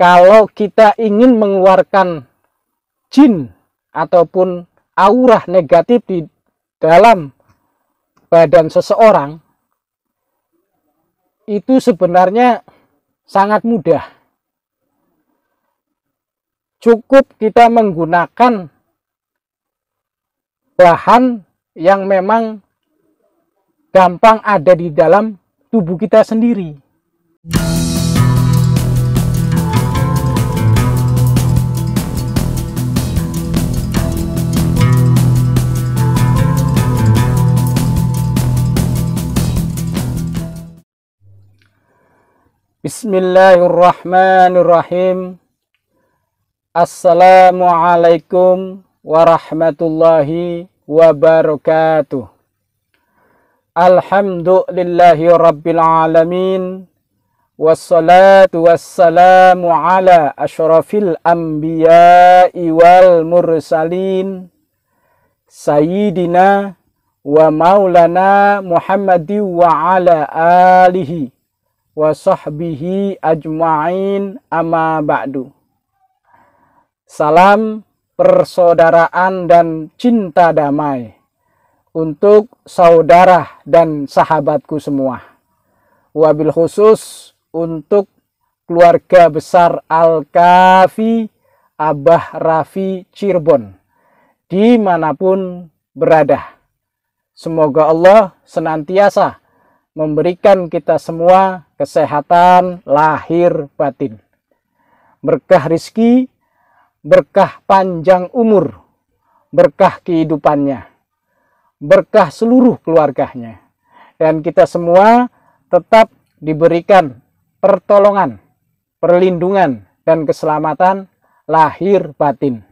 kalau kita ingin mengeluarkan jin ataupun aura negatif di dalam badan seseorang itu sebenarnya sangat mudah. Cukup kita menggunakan bahan yang memang gampang ada di dalam tubuh kita sendiri. Bismillahirrahmanirrahim. Assalamualaikum warahmatullahi wabarakatuh. Alhamdulillahi rabbil alamin. Wassalatu wassalamu ala asyrafil anbiya'i wal mursalin. Sayyidina wa maulana Muhammadi wa ala alihi wa sahbihi ajma'in amma ba'du. Salam persaudaraan dan cinta damai untuk saudara dan sahabatku semua. Wabil khusus untuk keluarga besar Al-Kafi Abah Rafi Cirebon dimanapun berada. Semoga Allah senantiasa memberikan kita semua kesehatan lahir batin. Berkah rizki, berkah panjang umur, berkah kehidupannya, berkah seluruh keluarganya. Dan kita semua tetap diberikan pertolongan, perlindungan, dan keselamatan lahir batin.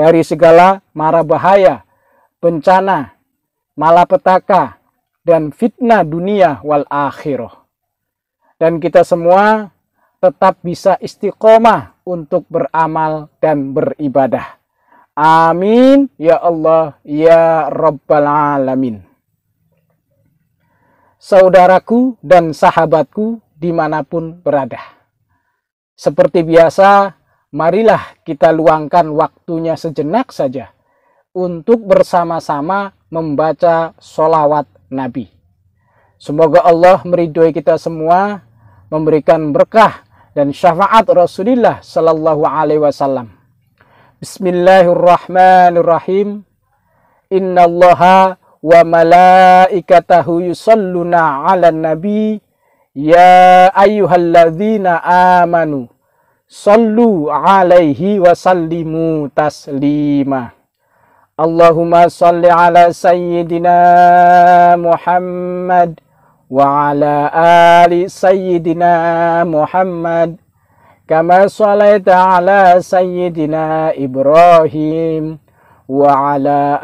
Dari segala mara bahaya, bencana, malapetaka, dan fitnah dunia wal akhirah. Dan kita semua tetap bisa istiqomah untuk beramal dan beribadah. Amin ya Allah ya Rabbal Alamin. Saudaraku dan sahabatku dimanapun berada. Seperti biasa, marilah kita luangkan waktunya sejenak saja untuk bersama-sama membaca sholawat Nabi. Semoga Allah meridhoi kita semua, memberikan berkah dan syafaat Rasulullah Sallallahu Alaihi Wasallam. Bismillahirrahmanirrahim. Inna Allaha wa malaikatahu yusalluna ala nabi ya ayyuhalladzina amanu sallu alaihi wa sallimu taslimah. اللهم صل على سيدنا محمد وعلى آل سيدنا محمد كما صليت على سيدنا إبراهيم وعلى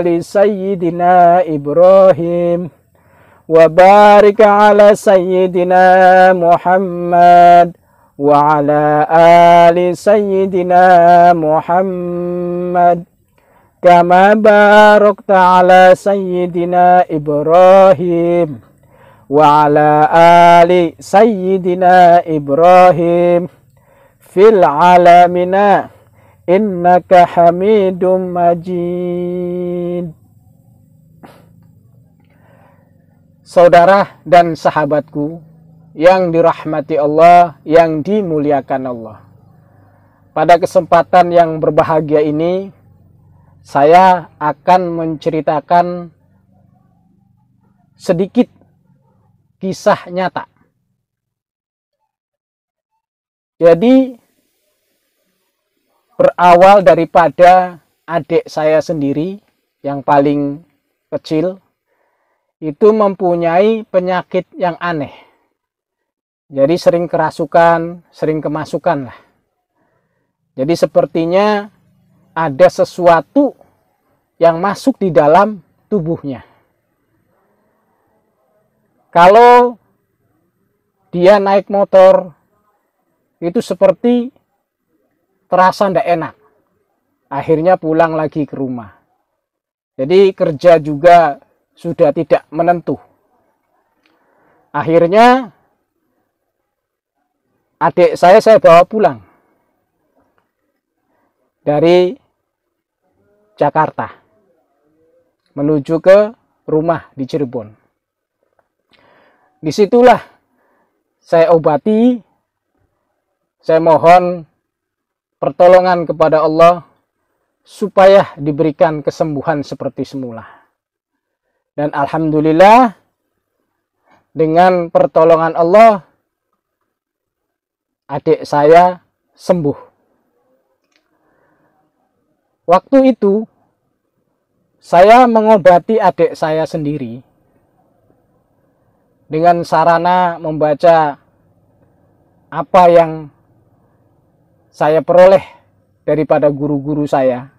آل سيدنا إبراهيم وبارك على سيدنا محمد وعلى آل سيدنا محمد كما باركت على سيدنا إبراهيم وعلى آل سيدنا إبراهيم في العالمين إنك حميد مجيد Saudara dan sahabatku yang dirahmati Allah, yang dimuliakan Allah. Pada kesempatan yang berbahagia ini, saya akan menceritakan sedikit kisah nyata. Jadi berawal daripada adik saya sendiri yang paling kecil itu mempunyai penyakit yang aneh. Jadi sering kerasukan, sering kemasukan lah. Jadi sepertinya ada sesuatu yang masuk di dalam tubuhnya. Kalau dia naik motor itu seperti terasa tidak enak. Akhirnya pulang lagi ke rumah. Jadi kerja juga sudah tidak menentu. Akhirnya adik saya saya bawa pulang dari Jakarta menuju ke rumah di Cirebon. Disitulah saya obati, saya mohon pertolongan kepada Allah supaya diberikan kesembuhan seperti semula. Dan alhamdulillah dengan pertolongan Allah adik saya sembuh. Waktu itu saya mengobati adik saya sendiri dengan sarana membaca apa yang saya peroleh daripada guru-guru saya.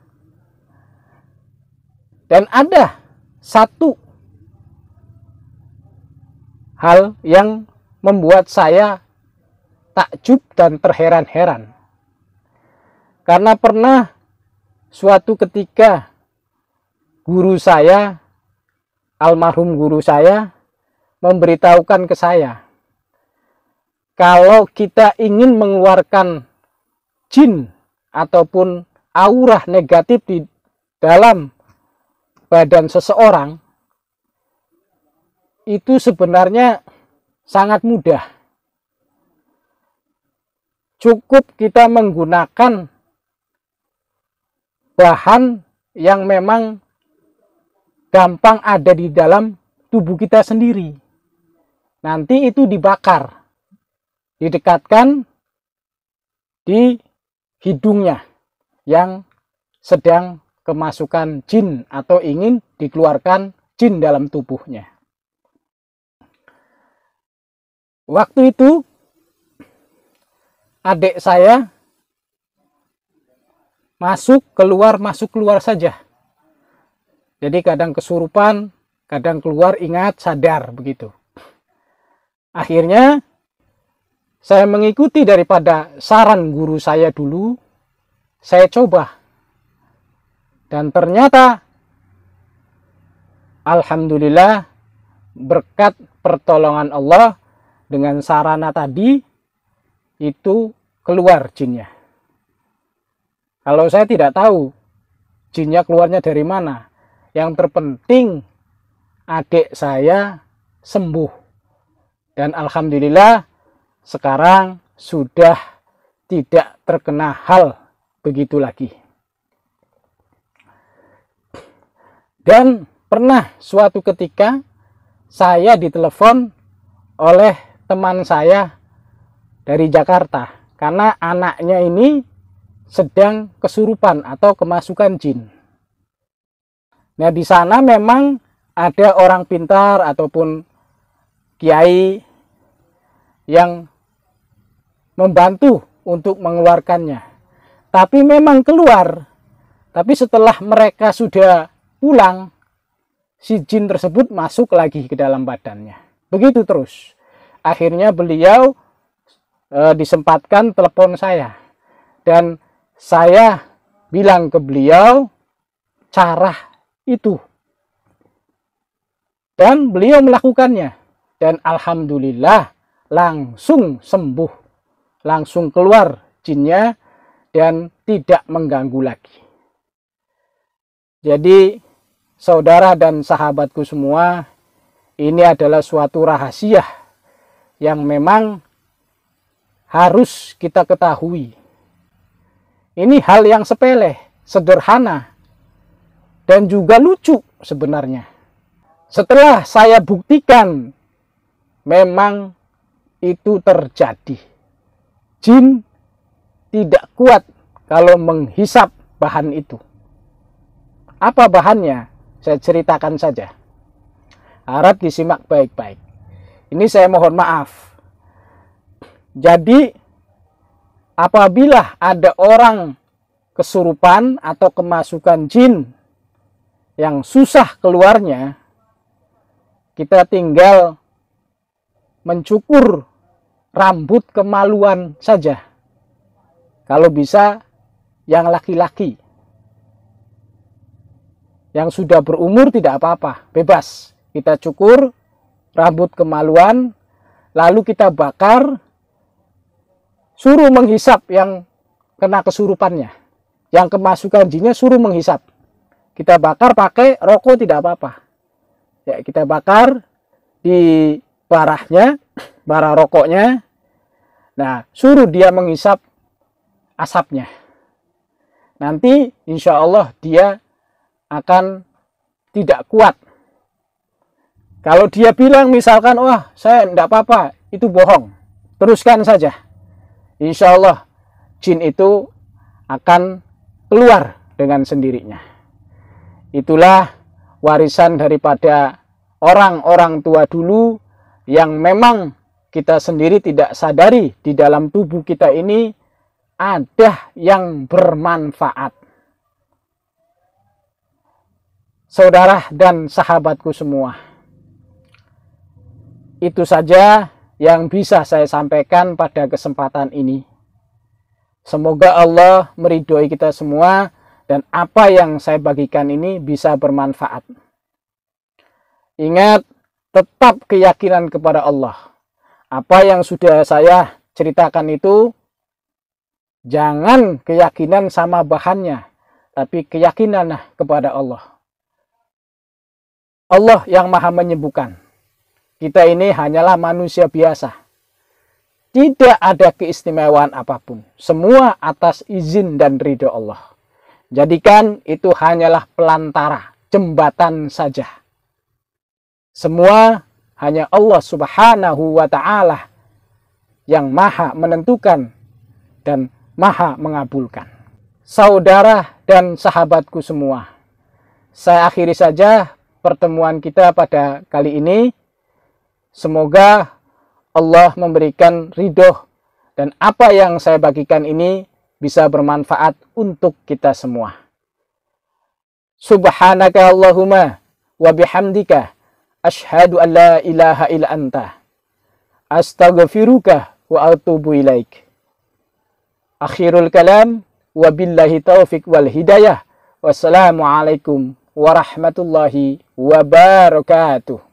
Dan ada satu hal yang membuat saya takjub dan terheran-heran. Karena pernah suatu ketika guru saya, almarhum guru saya, memberitahukan ke saya, kalau kita ingin mengeluarkan jin ataupun aura negatif di dalam badan seseorang, itu sebenarnya sangat mudah. Cukup kita menggunakan bahan yang memang gampang ada di dalam tubuh kita sendiri. Nanti itu dibakar, didekatkan di hidungnya yang sedang kemasukan jin atau ingin dikeluarkan jin dalam tubuhnya. Waktu itu adik saya masuk keluar masuk keluar saja jadi kadang kesurupan kadang keluar ingat sadar begitu akhirnya saya mengikuti daripada saran guru saya dulu saya coba dan ternyata Alhamdulillah berkat pertolongan Allah dengan sarana tadi itu keluar jinnya kalau saya tidak tahu jinnya keluarnya dari mana. Yang terpenting adik saya sembuh. Dan alhamdulillah sekarang sudah tidak terkena hal begitu lagi. Dan pernah suatu ketika saya ditelepon oleh teman saya dari Jakarta karena anaknya ini sedang kesurupan atau kemasukan jin. Nah, di sana memang ada orang pintar ataupun kiai yang membantu untuk mengeluarkannya. Tapi memang keluar. Tapi setelah mereka sudah pulang, si jin tersebut masuk lagi ke dalam badannya. Begitu terus. Akhirnya beliau e, disempatkan telepon saya. Dan saya bilang ke beliau cara itu. Dan beliau melakukannya. Dan alhamdulillah langsung sembuh. Langsung keluar jinnya dan tidak mengganggu lagi. Jadi saudara dan sahabatku semua, ini adalah suatu rahasia yang memang harus kita ketahui ini hal yang sepele, sederhana, dan juga lucu sebenarnya. Setelah saya buktikan, memang itu terjadi. Jin tidak kuat kalau menghisap bahan itu. Apa bahannya? Saya ceritakan saja. Harap disimak baik-baik. Ini saya mohon maaf. Jadi apabila ada orang kesurupan atau kemasukan jin yang susah keluarnya, kita tinggal mencukur rambut kemaluan saja. Kalau bisa yang laki-laki. Yang sudah berumur tidak apa-apa, bebas. Kita cukur rambut kemaluan, lalu kita bakar suruh menghisap yang kena kesurupannya. Yang kemasukan jinnya suruh menghisap. Kita bakar pakai rokok tidak apa-apa. Ya, kita bakar di barahnya, bara rokoknya. Nah, suruh dia menghisap asapnya. Nanti insya Allah dia akan tidak kuat. Kalau dia bilang misalkan, wah saya tidak apa-apa, itu bohong. Teruskan saja insya Allah jin itu akan keluar dengan sendirinya. Itulah warisan daripada orang-orang tua dulu yang memang kita sendiri tidak sadari di dalam tubuh kita ini ada yang bermanfaat. Saudara dan sahabatku semua. Itu saja yang bisa saya sampaikan pada kesempatan ini. Semoga Allah meridhoi kita semua dan apa yang saya bagikan ini bisa bermanfaat. Ingat, tetap keyakinan kepada Allah. Apa yang sudah saya ceritakan itu, jangan keyakinan sama bahannya, tapi keyakinan kepada Allah. Allah yang maha menyembuhkan. Kita ini hanyalah manusia biasa. Tidak ada keistimewaan apapun. Semua atas izin dan ridho Allah. Jadikan itu hanyalah pelantara, jembatan saja. Semua hanya Allah subhanahu wa ta'ala yang maha menentukan dan maha mengabulkan. Saudara dan sahabatku semua, saya akhiri saja pertemuan kita pada kali ini. Semoga Allah memberikan ridho dan apa yang saya bagikan ini bisa bermanfaat untuk kita semua. Subhanaka Allahumma wa bihamdika asyhadu an la ilaha illa anta astaghfiruka wa atubu ilaik. Akhirul kalam wa billahi taufik wal hidayah. Wassalamualaikum warahmatullahi wabarakatuh.